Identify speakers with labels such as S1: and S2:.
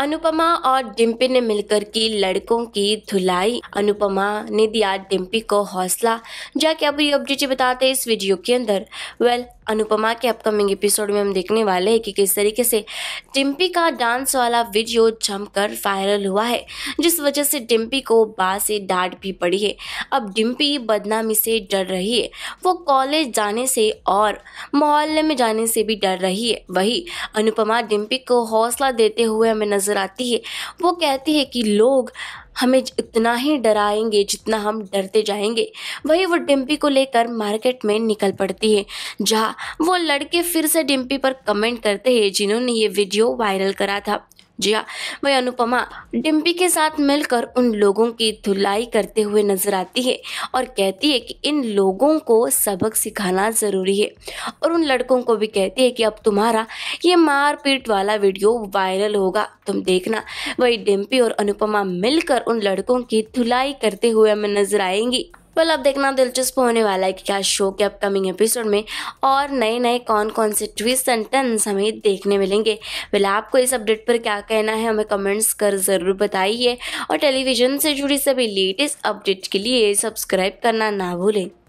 S1: अनुपमा और डिम्पी ने मिलकर की लड़कों की धुलाई अनुपमा ने दिया डिम्पी को हौसला जाके अब ये अपडेट बताते हैं इस वीडियो के अंदर वेल अनुपमा के अपकमिंग एपिसोड में हम देखने वाले हैं कि किस तरीके से डिम्पी का डांस वाला वीडियो जमकर वायरल हुआ है जिस वजह से डिम्पी को बा से डांट भी पड़ी है अब डिम्पी बदनामी से डर रही है वो कॉलेज जाने से और मोहल्ले में जाने से भी डर रही है वही अनुपमा डिम्पी को हौसला देते हुए हमें नज़र आती है वो कहती है कि लोग हमें इतना ही डराएंगे जितना हम डरते जाएंगे वही वो डिम्पी को लेकर मार्केट में निकल पड़ती है जहाँ वो लड़के फिर से डिम्पी पर कमेंट करते हैं जिन्होंने ये वीडियो वायरल करा था हाँ वही अनुपमा डिम्पी के साथ मिलकर उन लोगों की धुलाई करते हुए नजर आती है और कहती है कि इन लोगों को सबक सिखाना ज़रूरी है और उन लड़कों को भी कहती है कि अब तुम्हारा ये मारपीट वाला वीडियो वायरल होगा तुम देखना वही डिम्पी और अनुपमा मिलकर उन लड़कों की धुलाई करते हुए हमें नजर आएंगी वेल अब देखना दिलचस्प होने वाला है कि क्या शो के अपकमिंग एपिसोड में और नए नए कौन कौन से ट्विस्ट एंड टर्न्स हमें देखने मिलेंगे वेल आपको इस अपडेट पर क्या कहना है हमें कमेंट्स कर ज़रूर बताइए और टेलीविज़न से जुड़ी सभी लेटेस्ट अपडेट के लिए सब्सक्राइब करना ना भूलें